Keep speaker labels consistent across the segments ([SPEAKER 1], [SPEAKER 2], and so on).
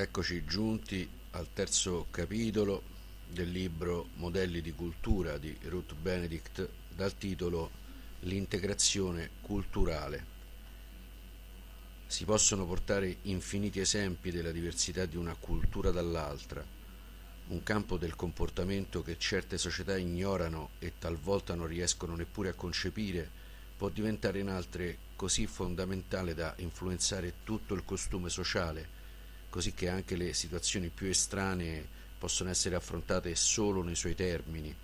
[SPEAKER 1] Eccoci giunti al terzo capitolo del libro Modelli di cultura di Ruth Benedict dal titolo L'integrazione culturale. Si possono portare infiniti esempi della diversità di una cultura dall'altra, un campo del comportamento che certe società ignorano e talvolta non riescono neppure a concepire, può diventare in altre così fondamentale da influenzare tutto il costume sociale, così che anche le situazioni più estranee possono essere affrontate solo nei suoi termini.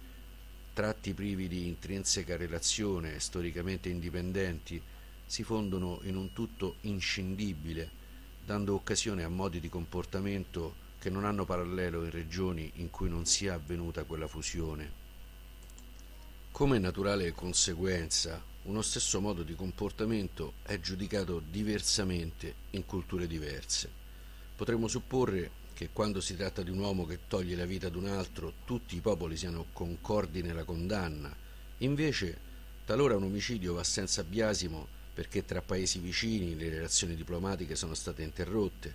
[SPEAKER 1] Tratti privi di intrinseca relazione, storicamente indipendenti, si fondono in un tutto inscindibile, dando occasione a modi di comportamento che non hanno parallelo in regioni in cui non sia avvenuta quella fusione. Come naturale conseguenza, uno stesso modo di comportamento è giudicato diversamente in culture diverse. Potremmo supporre che quando si tratta di un uomo che toglie la vita ad un altro, tutti i popoli siano concordi nella condanna. Invece, talora un omicidio va senza biasimo perché tra paesi vicini le relazioni diplomatiche sono state interrotte.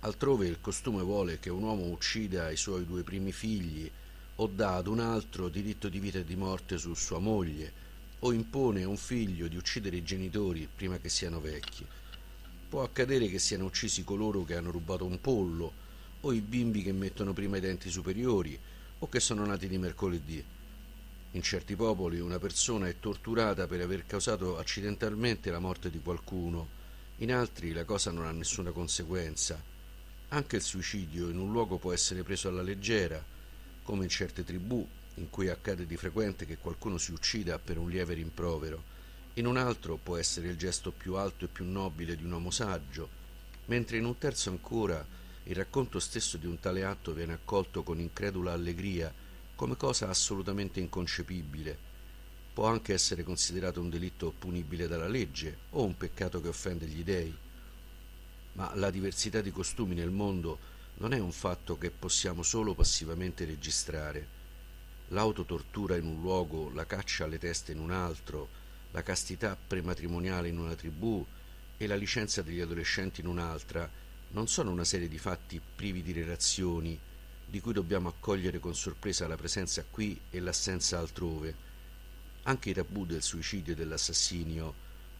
[SPEAKER 1] Altrove il costume vuole che un uomo uccida i suoi due primi figli o dà ad un altro diritto di vita e di morte su sua moglie o impone a un figlio di uccidere i genitori prima che siano vecchi. Può accadere che siano uccisi coloro che hanno rubato un pollo, o i bimbi che mettono prima i denti superiori, o che sono nati di mercoledì. In certi popoli una persona è torturata per aver causato accidentalmente la morte di qualcuno, in altri la cosa non ha nessuna conseguenza. Anche il suicidio in un luogo può essere preso alla leggera, come in certe tribù in cui accade di frequente che qualcuno si uccida per un lieve rimprovero. In un altro può essere il gesto più alto e più nobile di un uomo saggio, mentre in un terzo ancora il racconto stesso di un tale atto viene accolto con incredula allegria come cosa assolutamente inconcepibile. Può anche essere considerato un delitto punibile dalla legge o un peccato che offende gli dèi. Ma la diversità di costumi nel mondo non è un fatto che possiamo solo passivamente registrare. L'autotortura in un luogo, la caccia alle teste in un altro, la castità prematrimoniale in una tribù e la licenza degli adolescenti in un'altra non sono una serie di fatti privi di relazioni di cui dobbiamo accogliere con sorpresa la presenza qui e l'assenza altrove. Anche i tabù del suicidio e dell'assassinio,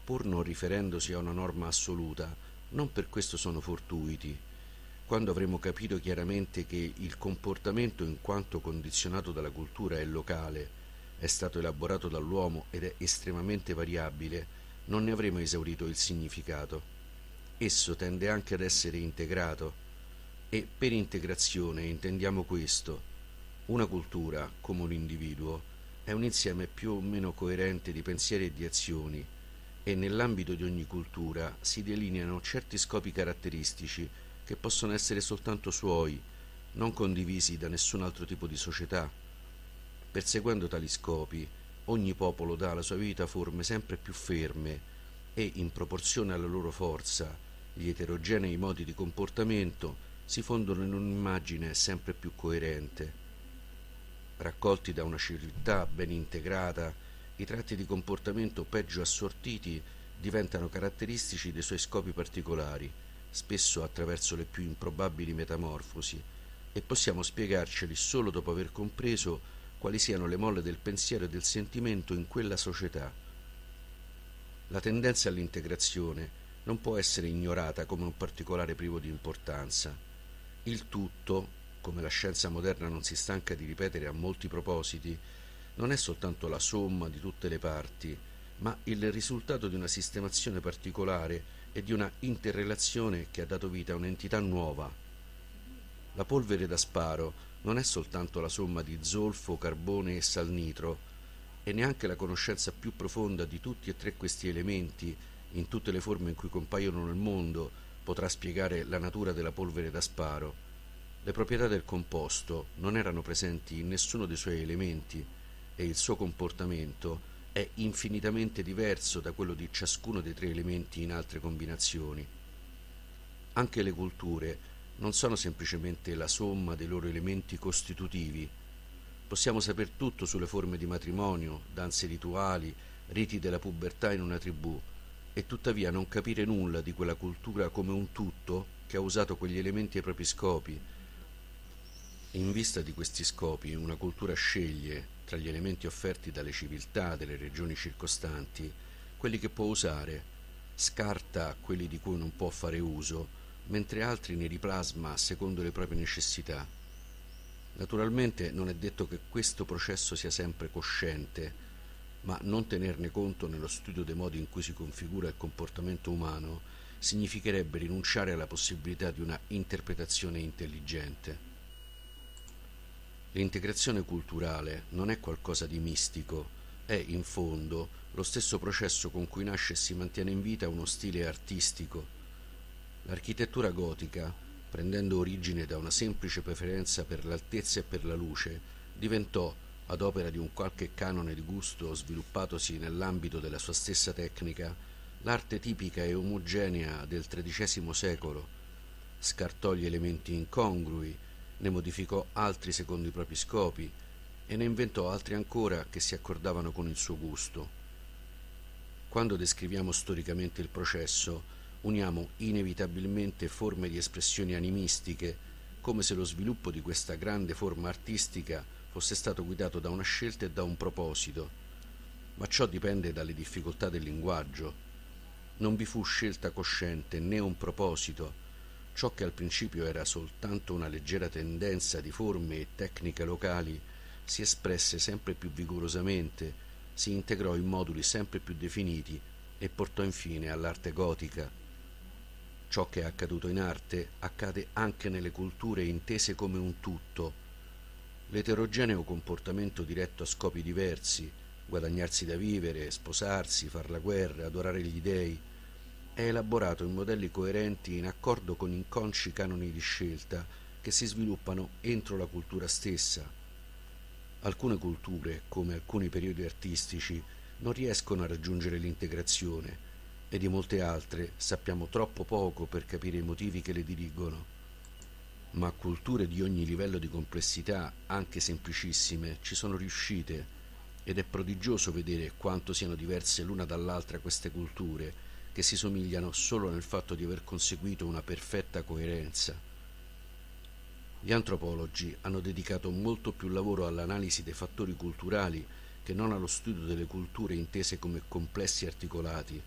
[SPEAKER 1] pur non riferendosi a una norma assoluta, non per questo sono fortuiti. Quando avremo capito chiaramente che il comportamento in quanto condizionato dalla cultura è locale, è stato elaborato dall'uomo ed è estremamente variabile, non ne avremo esaurito il significato. Esso tende anche ad essere integrato e per integrazione intendiamo questo. Una cultura, come un individuo, è un insieme più o meno coerente di pensieri e di azioni e nell'ambito di ogni cultura si delineano certi scopi caratteristici che possono essere soltanto suoi, non condivisi da nessun altro tipo di società Perseguendo tali scopi, ogni popolo dà alla sua vita forme sempre più ferme e, in proporzione alla loro forza, gli eterogenei modi di comportamento si fondono in un'immagine sempre più coerente. Raccolti da una civiltà ben integrata, i tratti di comportamento peggio assortiti diventano caratteristici dei suoi scopi particolari, spesso attraverso le più improbabili metamorfosi, e possiamo spiegarceli solo dopo aver compreso quali siano le molle del pensiero e del sentimento in quella società. La tendenza all'integrazione non può essere ignorata come un particolare privo di importanza. Il tutto, come la scienza moderna non si stanca di ripetere a molti propositi, non è soltanto la somma di tutte le parti, ma il risultato di una sistemazione particolare e di una interrelazione che ha dato vita a un'entità nuova. La polvere da sparo non è soltanto la somma di zolfo, carbone e salnitro, e neanche la conoscenza più profonda di tutti e tre questi elementi, in tutte le forme in cui compaiono nel mondo, potrà spiegare la natura della polvere da sparo. Le proprietà del composto non erano presenti in nessuno dei suoi elementi e il suo comportamento è infinitamente diverso da quello di ciascuno dei tre elementi in altre combinazioni. Anche le culture non sono semplicemente la somma dei loro elementi costitutivi. Possiamo saper tutto sulle forme di matrimonio, danze rituali, riti della pubertà in una tribù, e tuttavia non capire nulla di quella cultura come un tutto che ha usato quegli elementi ai propri scopi. In vista di questi scopi, una cultura sceglie, tra gli elementi offerti dalle civiltà delle regioni circostanti, quelli che può usare, scarta quelli di cui non può fare uso, mentre altri ne riplasma secondo le proprie necessità. Naturalmente non è detto che questo processo sia sempre cosciente, ma non tenerne conto nello studio dei modi in cui si configura il comportamento umano significherebbe rinunciare alla possibilità di una interpretazione intelligente. L'integrazione culturale non è qualcosa di mistico, è in fondo lo stesso processo con cui nasce e si mantiene in vita uno stile artistico L'architettura gotica, prendendo origine da una semplice preferenza per l'altezza e per la luce, diventò, ad opera di un qualche canone di gusto sviluppatosi nell'ambito della sua stessa tecnica, l'arte tipica e omogenea del XIII secolo. Scartò gli elementi incongrui, ne modificò altri secondo i propri scopi e ne inventò altri ancora che si accordavano con il suo gusto. Quando descriviamo storicamente il processo, uniamo inevitabilmente forme di espressioni animistiche, come se lo sviluppo di questa grande forma artistica fosse stato guidato da una scelta e da un proposito, ma ciò dipende dalle difficoltà del linguaggio. Non vi fu scelta cosciente né un proposito, ciò che al principio era soltanto una leggera tendenza di forme e tecniche locali si espresse sempre più vigorosamente, si integrò in moduli sempre più definiti e portò infine all'arte gotica Ciò che è accaduto in arte accade anche nelle culture intese come un tutto. L'eterogeneo comportamento diretto a scopi diversi, guadagnarsi da vivere, sposarsi, far la guerra, adorare gli dèi, è elaborato in modelli coerenti in accordo con inconsci canoni di scelta che si sviluppano entro la cultura stessa. Alcune culture, come alcuni periodi artistici, non riescono a raggiungere l'integrazione, e di molte altre sappiamo troppo poco per capire i motivi che le dirigono. Ma culture di ogni livello di complessità, anche semplicissime, ci sono riuscite ed è prodigioso vedere quanto siano diverse l'una dall'altra queste culture, che si somigliano solo nel fatto di aver conseguito una perfetta coerenza. Gli antropologi hanno dedicato molto più lavoro all'analisi dei fattori culturali che non allo studio delle culture intese come complessi articolati,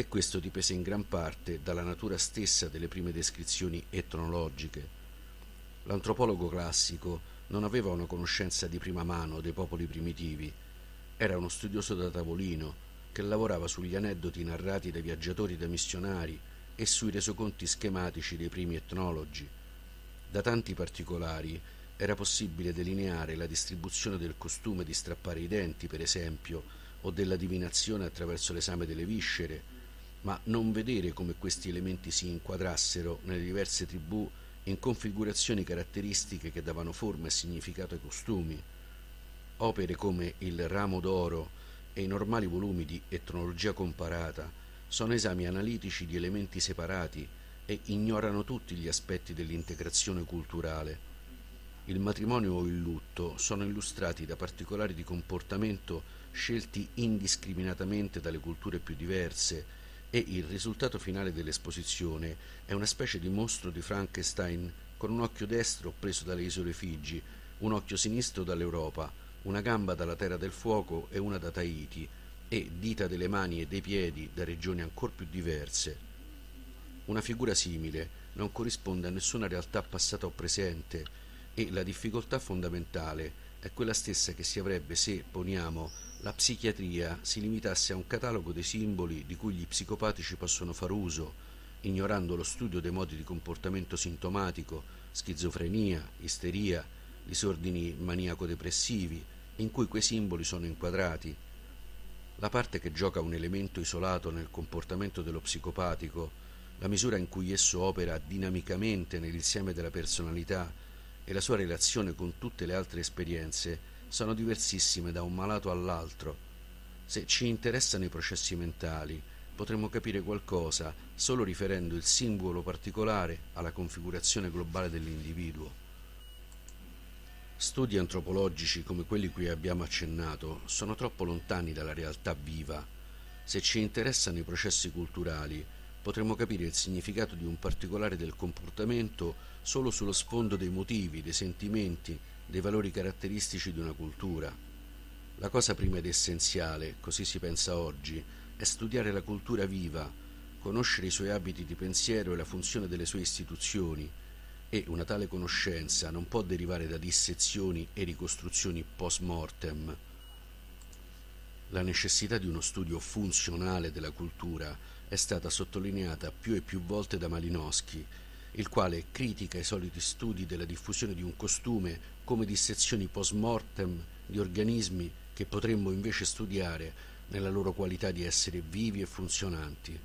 [SPEAKER 1] e questo dipese in gran parte dalla natura stessa delle prime descrizioni etnologiche. L'antropologo classico non aveva una conoscenza di prima mano dei popoli primitivi, era uno studioso da tavolino che lavorava sugli aneddoti narrati dai viaggiatori e dai missionari e sui resoconti schematici dei primi etnologi. Da tanti particolari era possibile delineare la distribuzione del costume di strappare i denti, per esempio, o della divinazione attraverso l'esame delle viscere, ma non vedere come questi elementi si inquadrassero nelle diverse tribù in configurazioni caratteristiche che davano forma e significato ai costumi. Opere come il Ramo d'Oro e i normali volumi di Etnologia comparata sono esami analitici di elementi separati e ignorano tutti gli aspetti dell'integrazione culturale. Il matrimonio o il lutto sono illustrati da particolari di comportamento scelti indiscriminatamente dalle culture più diverse e il risultato finale dell'esposizione è una specie di mostro di Frankenstein con un occhio destro preso dalle isole Figi, un occhio sinistro dall'Europa, una gamba dalla Terra del Fuoco e una da Tahiti, e dita delle mani e dei piedi da regioni ancor più diverse. Una figura simile non corrisponde a nessuna realtà passata o presente e la difficoltà fondamentale è è quella stessa che si avrebbe se, poniamo, la psichiatria si limitasse a un catalogo dei simboli di cui gli psicopatici possono far uso, ignorando lo studio dei modi di comportamento sintomatico, schizofrenia, isteria, disordini maniaco-depressivi, in cui quei simboli sono inquadrati. La parte che gioca un elemento isolato nel comportamento dello psicopatico, la misura in cui esso opera dinamicamente nell'insieme della personalità, e la sua relazione con tutte le altre esperienze sono diversissime da un malato all'altro. Se ci interessano i processi mentali, potremmo capire qualcosa solo riferendo il simbolo particolare alla configurazione globale dell'individuo. Studi antropologici come quelli cui abbiamo accennato sono troppo lontani dalla realtà viva. Se ci interessano i processi culturali, potremmo capire il significato di un particolare del comportamento solo sullo sfondo dei motivi, dei sentimenti, dei valori caratteristici di una cultura. La cosa prima ed essenziale, così si pensa oggi, è studiare la cultura viva, conoscere i suoi abiti di pensiero e la funzione delle sue istituzioni, e una tale conoscenza non può derivare da dissezioni e ricostruzioni post mortem. La necessità di uno studio funzionale della cultura è stata sottolineata più e più volte da Malinowski, il quale critica i soliti studi della diffusione di un costume come dissezioni post mortem di organismi che potremmo invece studiare nella loro qualità di essere vivi e funzionanti.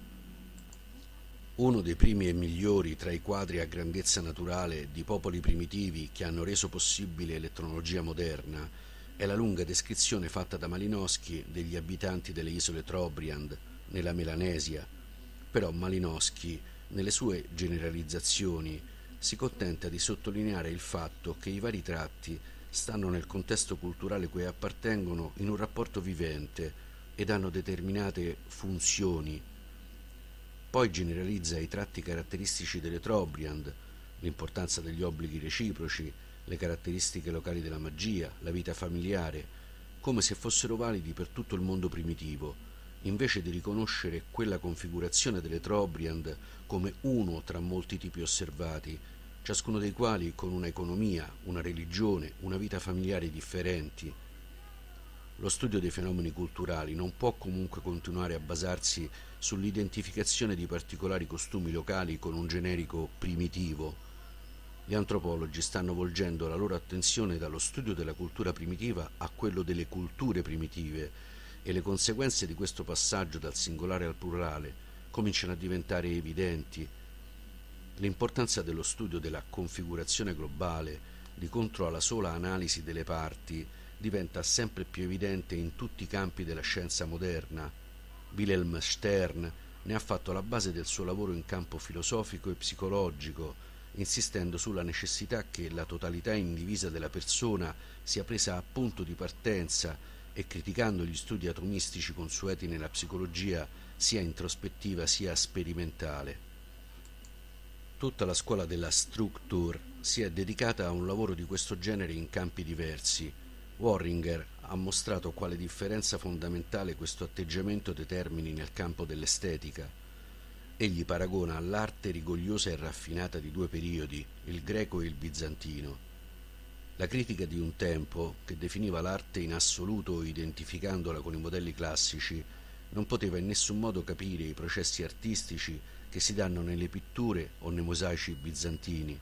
[SPEAKER 1] Uno dei primi e migliori tra i quadri a grandezza naturale di popoli primitivi che hanno reso possibile l'etnologia moderna è la lunga descrizione fatta da Malinowski degli abitanti delle isole Trobriand, nella Melanesia, però Malinowski, nelle sue generalizzazioni, si contenta di sottolineare il fatto che i vari tratti stanno nel contesto culturale cui appartengono in un rapporto vivente ed hanno determinate funzioni. Poi generalizza i tratti caratteristici delle Trobriand, l'importanza degli obblighi reciproci, le caratteristiche locali della magia, la vita familiare, come se fossero validi per tutto il mondo primitivo, invece di riconoscere quella configurazione delle Trobriand come uno tra molti tipi osservati, ciascuno dei quali con una economia, una religione, una vita familiare differenti. Lo studio dei fenomeni culturali non può comunque continuare a basarsi sull'identificazione di particolari costumi locali con un generico primitivo. Gli antropologi stanno volgendo la loro attenzione dallo studio della cultura primitiva a quello delle culture primitive, e le conseguenze di questo passaggio dal singolare al plurale cominciano a diventare evidenti. L'importanza dello studio della configurazione globale di contro alla sola analisi delle parti diventa sempre più evidente in tutti i campi della scienza moderna. Wilhelm Stern ne ha fatto la base del suo lavoro in campo filosofico e psicologico, insistendo sulla necessità che la totalità indivisa della persona sia presa a punto di partenza e criticando gli studi atomistici consueti nella psicologia sia introspettiva sia sperimentale. Tutta la scuola della Structure si è dedicata a un lavoro di questo genere in campi diversi. Warringer ha mostrato quale differenza fondamentale questo atteggiamento determini nel campo dell'estetica. Egli paragona l'arte rigogliosa e raffinata di due periodi, il greco e il bizantino, la critica di un tempo, che definiva l'arte in assoluto identificandola con i modelli classici, non poteva in nessun modo capire i processi artistici che si danno nelle pitture o nei mosaici bizantini.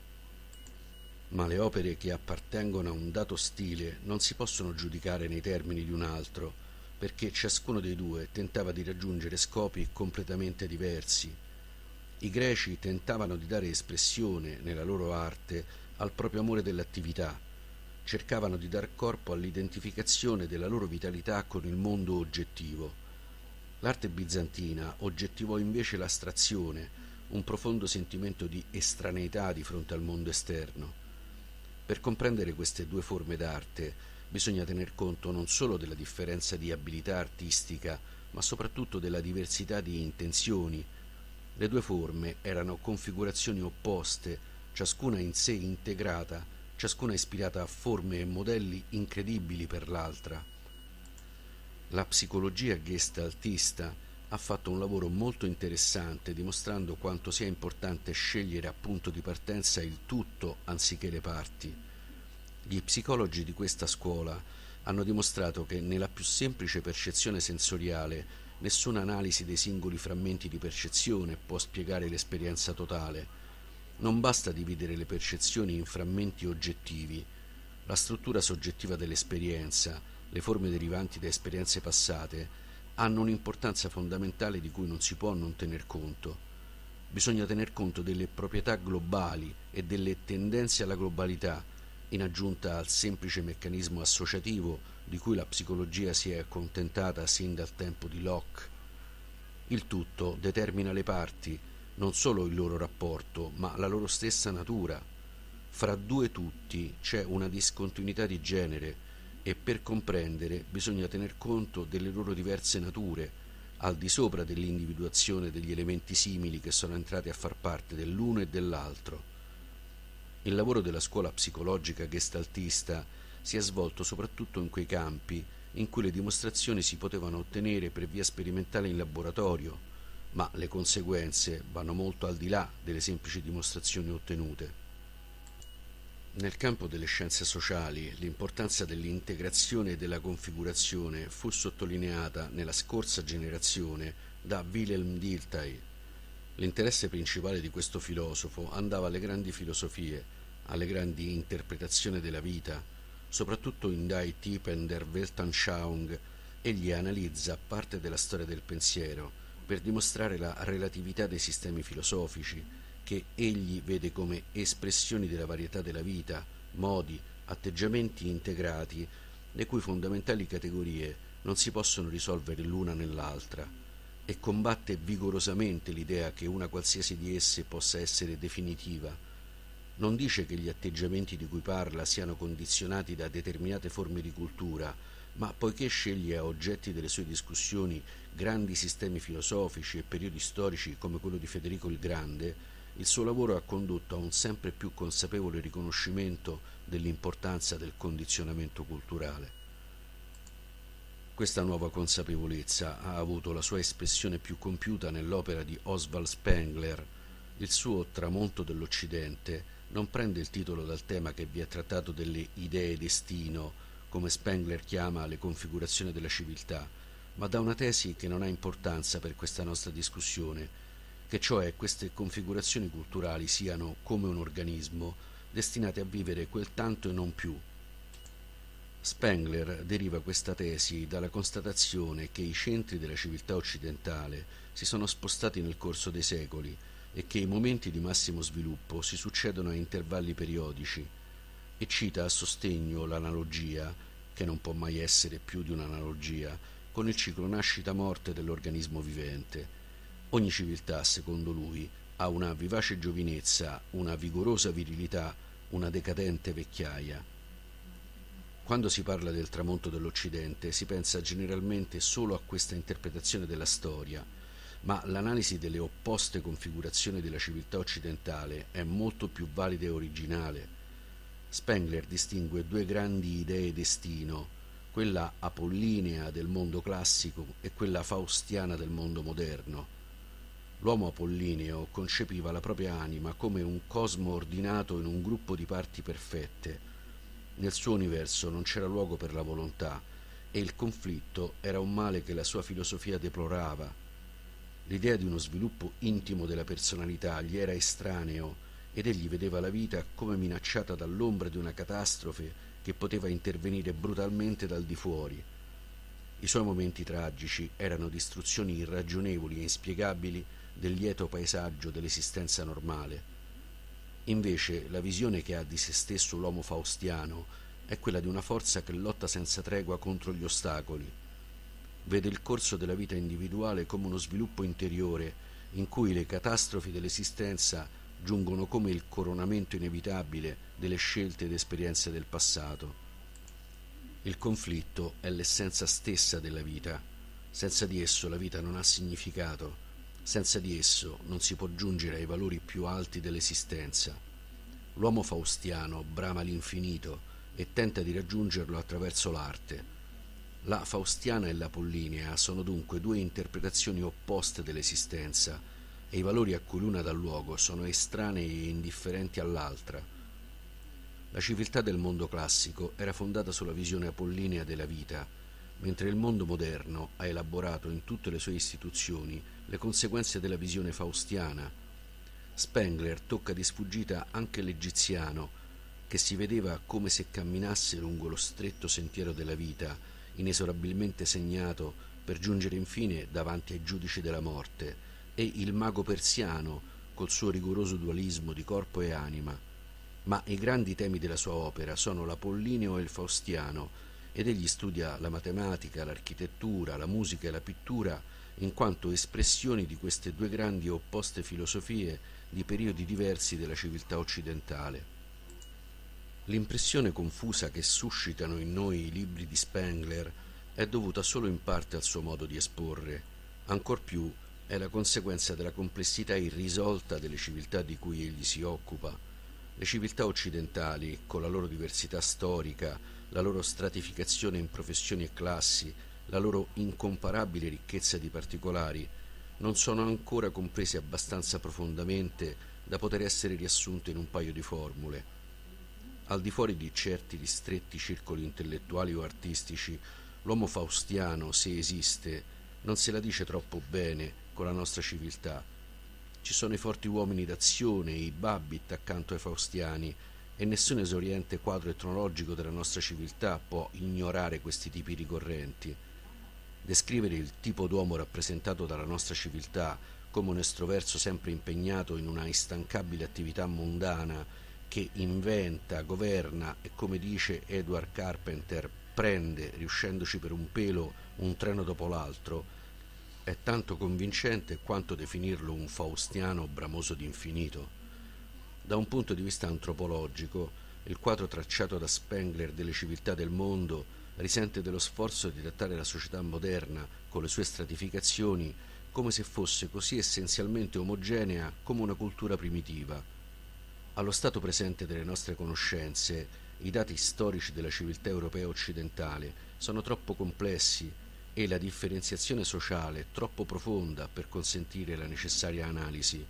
[SPEAKER 1] Ma le opere che appartengono a un dato stile non si possono giudicare nei termini di un altro, perché ciascuno dei due tentava di raggiungere scopi completamente diversi. I greci tentavano di dare espressione nella loro arte al proprio amore dell'attività, cercavano di dar corpo all'identificazione della loro vitalità con il mondo oggettivo. L'arte bizantina oggettivò invece l'astrazione, un profondo sentimento di estraneità di fronte al mondo esterno. Per comprendere queste due forme d'arte bisogna tener conto non solo della differenza di abilità artistica, ma soprattutto della diversità di intenzioni. Le due forme erano configurazioni opposte, ciascuna in sé integrata ciascuna ispirata a forme e modelli incredibili per l'altra. La psicologia gestaltista ha fatto un lavoro molto interessante dimostrando quanto sia importante scegliere a punto di partenza il tutto anziché le parti. Gli psicologi di questa scuola hanno dimostrato che nella più semplice percezione sensoriale nessuna analisi dei singoli frammenti di percezione può spiegare l'esperienza totale, non basta dividere le percezioni in frammenti oggettivi. La struttura soggettiva dell'esperienza, le forme derivanti da esperienze passate, hanno un'importanza fondamentale di cui non si può non tener conto. Bisogna tener conto delle proprietà globali e delle tendenze alla globalità, in aggiunta al semplice meccanismo associativo di cui la psicologia si è accontentata sin dal tempo di Locke. Il tutto determina le parti, non solo il loro rapporto, ma la loro stessa natura. Fra due tutti c'è una discontinuità di genere e per comprendere bisogna tener conto delle loro diverse nature, al di sopra dell'individuazione degli elementi simili che sono entrati a far parte dell'uno e dell'altro. Il lavoro della scuola psicologica gestaltista si è svolto soprattutto in quei campi in cui le dimostrazioni si potevano ottenere per via sperimentale in laboratorio, ma le conseguenze vanno molto al di là delle semplici dimostrazioni ottenute. Nel campo delle scienze sociali l'importanza dell'integrazione e della configurazione fu sottolineata nella scorsa generazione da Wilhelm Dilthey. L'interesse principale di questo filosofo andava alle grandi filosofie, alle grandi interpretazioni della vita, soprattutto in Die Typen der Weltanschauung, egli analizza parte della storia del pensiero, per dimostrare la relatività dei sistemi filosofici, che egli vede come espressioni della varietà della vita, modi, atteggiamenti integrati, le cui fondamentali categorie non si possono risolvere l'una nell'altra, e combatte vigorosamente l'idea che una qualsiasi di esse possa essere definitiva. Non dice che gli atteggiamenti di cui parla siano condizionati da determinate forme di cultura, ma poiché sceglie a oggetti delle sue discussioni grandi sistemi filosofici e periodi storici come quello di Federico il Grande, il suo lavoro ha condotto a un sempre più consapevole riconoscimento dell'importanza del condizionamento culturale. Questa nuova consapevolezza ha avuto la sua espressione più compiuta nell'opera di Oswald Spengler. Il suo Tramonto dell'Occidente non prende il titolo dal tema che vi è trattato delle idee destino, come Spengler chiama le configurazioni della civiltà, ma da una tesi che non ha importanza per questa nostra discussione, che cioè queste configurazioni culturali siano, come un organismo, destinate a vivere quel tanto e non più. Spengler deriva questa tesi dalla constatazione che i centri della civiltà occidentale si sono spostati nel corso dei secoli e che i momenti di massimo sviluppo si succedono a intervalli periodici, e cita a sostegno l'analogia, che non può mai essere più di un'analogia, con il ciclo nascita-morte dell'organismo vivente. Ogni civiltà, secondo lui, ha una vivace giovinezza, una vigorosa virilità, una decadente vecchiaia. Quando si parla del tramonto dell'Occidente si pensa generalmente solo a questa interpretazione della storia, ma l'analisi delle opposte configurazioni della civiltà occidentale è molto più valida e originale Spengler distingue due grandi idee-destino, quella apollinea del mondo classico e quella faustiana del mondo moderno. L'uomo apollineo concepiva la propria anima come un cosmo ordinato in un gruppo di parti perfette. Nel suo universo non c'era luogo per la volontà e il conflitto era un male che la sua filosofia deplorava. L'idea di uno sviluppo intimo della personalità gli era estraneo ed egli vedeva la vita come minacciata dall'ombra di una catastrofe che poteva intervenire brutalmente dal di fuori. I suoi momenti tragici erano distruzioni irragionevoli e inspiegabili del lieto paesaggio dell'esistenza normale. Invece la visione che ha di se stesso l'uomo faustiano è quella di una forza che lotta senza tregua contro gli ostacoli. Vede il corso della vita individuale come uno sviluppo interiore in cui le catastrofi dell'esistenza giungono come il coronamento inevitabile delle scelte ed esperienze del passato. Il conflitto è l'essenza stessa della vita. Senza di esso la vita non ha significato. Senza di esso non si può giungere ai valori più alti dell'esistenza. L'uomo faustiano brama l'infinito e tenta di raggiungerlo attraverso l'arte. La faustiana e la pollinea sono dunque due interpretazioni opposte dell'esistenza, e i valori a cui l'una dà luogo sono estranei e indifferenti all'altra. La civiltà del mondo classico era fondata sulla visione apollinea della vita, mentre il mondo moderno ha elaborato in tutte le sue istituzioni le conseguenze della visione faustiana. Spengler tocca di sfuggita anche l'egiziano, che si vedeva come se camminasse lungo lo stretto sentiero della vita, inesorabilmente segnato per giungere infine davanti ai giudici della morte, e il mago persiano, col suo rigoroso dualismo di corpo e anima, ma i grandi temi della sua opera sono l'Apollineo e il Faustiano, ed egli studia la matematica, l'architettura, la musica e la pittura in quanto espressioni di queste due grandi e opposte filosofie di periodi diversi della civiltà occidentale. L'impressione confusa che suscitano in noi i libri di Spengler è dovuta solo in parte al suo modo di esporre, ancor più è la conseguenza della complessità irrisolta delle civiltà di cui egli si occupa. Le civiltà occidentali, con la loro diversità storica, la loro stratificazione in professioni e classi, la loro incomparabile ricchezza di particolari, non sono ancora comprese abbastanza profondamente da poter essere riassunte in un paio di formule. Al di fuori di certi ristretti circoli intellettuali o artistici, l'uomo faustiano, se esiste, non se la dice troppo bene con la nostra civiltà. Ci sono i forti uomini d'azione, i Babbit accanto ai Faustiani, e nessun esoriente quadro etnologico della nostra civiltà può ignorare questi tipi ricorrenti. Descrivere il tipo d'uomo rappresentato dalla nostra civiltà come un estroverso sempre impegnato in una instancabile attività mondana che inventa, governa e, come dice Edward Carpenter, prende, riuscendoci per un pelo, un treno dopo l'altro, è tanto convincente quanto definirlo un faustiano bramoso d'infinito. Da un punto di vista antropologico, il quadro tracciato da Spengler delle civiltà del mondo risente dello sforzo di trattare la società moderna con le sue stratificazioni come se fosse così essenzialmente omogenea come una cultura primitiva. Allo stato presente delle nostre conoscenze, i dati storici della civiltà europea occidentale sono troppo complessi e la differenziazione sociale troppo profonda per consentire la necessaria analisi.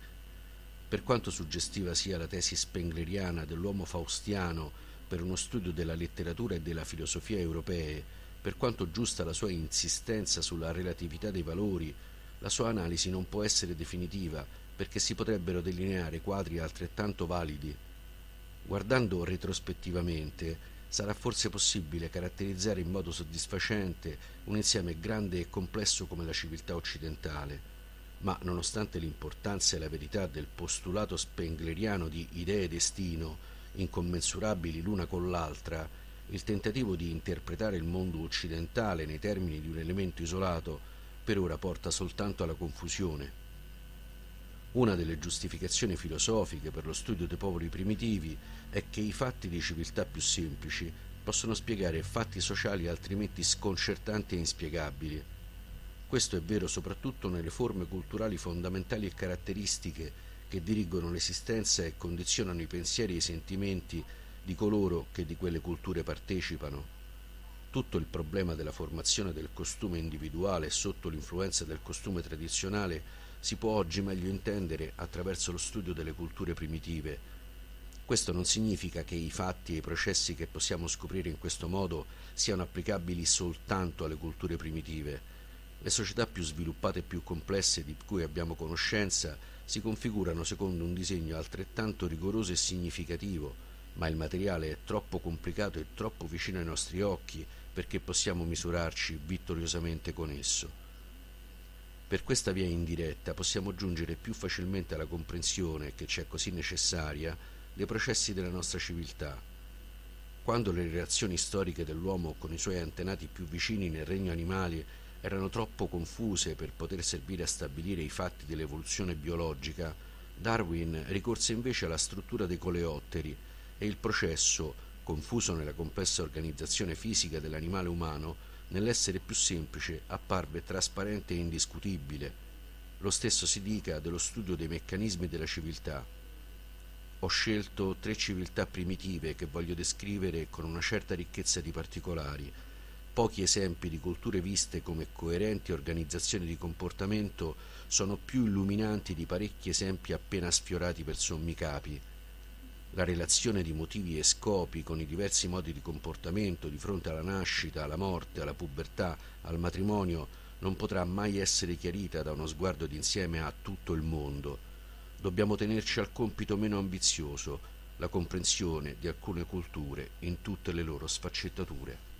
[SPEAKER 1] Per quanto suggestiva sia la tesi spengleriana dell'uomo faustiano per uno studio della letteratura e della filosofia europee, per quanto giusta la sua insistenza sulla relatività dei valori, la sua analisi non può essere definitiva perché si potrebbero delineare quadri altrettanto validi. Guardando retrospettivamente, sarà forse possibile caratterizzare in modo soddisfacente un insieme grande e complesso come la civiltà occidentale, ma nonostante l'importanza e la verità del postulato spengleriano di idee e destino, incommensurabili l'una con l'altra, il tentativo di interpretare il mondo occidentale nei termini di un elemento isolato per ora porta soltanto alla confusione una delle giustificazioni filosofiche per lo studio dei popoli primitivi è che i fatti di civiltà più semplici possono spiegare fatti sociali altrimenti sconcertanti e inspiegabili. Questo è vero soprattutto nelle forme culturali fondamentali e caratteristiche che dirigono l'esistenza e condizionano i pensieri e i sentimenti di coloro che di quelle culture partecipano. Tutto il problema della formazione del costume individuale sotto l'influenza del costume tradizionale si può oggi meglio intendere attraverso lo studio delle culture primitive. Questo non significa che i fatti e i processi che possiamo scoprire in questo modo siano applicabili soltanto alle culture primitive. Le società più sviluppate e più complesse di cui abbiamo conoscenza si configurano secondo un disegno altrettanto rigoroso e significativo, ma il materiale è troppo complicato e troppo vicino ai nostri occhi perché possiamo misurarci vittoriosamente con esso. Per questa via indiretta possiamo giungere più facilmente alla comprensione, che ci è così necessaria, dei processi della nostra civiltà. Quando le relazioni storiche dell'uomo con i suoi antenati più vicini nel regno animale erano troppo confuse per poter servire a stabilire i fatti dell'evoluzione biologica, Darwin ricorse invece alla struttura dei coleotteri e il processo, confuso nella complessa organizzazione fisica dell'animale umano, nell'essere più semplice apparve trasparente e indiscutibile. Lo stesso si dica dello studio dei meccanismi della civiltà. Ho scelto tre civiltà primitive che voglio descrivere con una certa ricchezza di particolari, pochi esempi di culture viste come coerenti organizzazioni di comportamento sono più illuminanti di parecchi esempi appena sfiorati per sommi capi la relazione di motivi e scopi con i diversi modi di comportamento di fronte alla nascita, alla morte, alla pubertà, al matrimonio, non potrà mai essere chiarita da uno sguardo d'insieme a tutto il mondo. Dobbiamo tenerci al compito meno ambizioso, la comprensione di alcune culture in tutte le loro sfaccettature.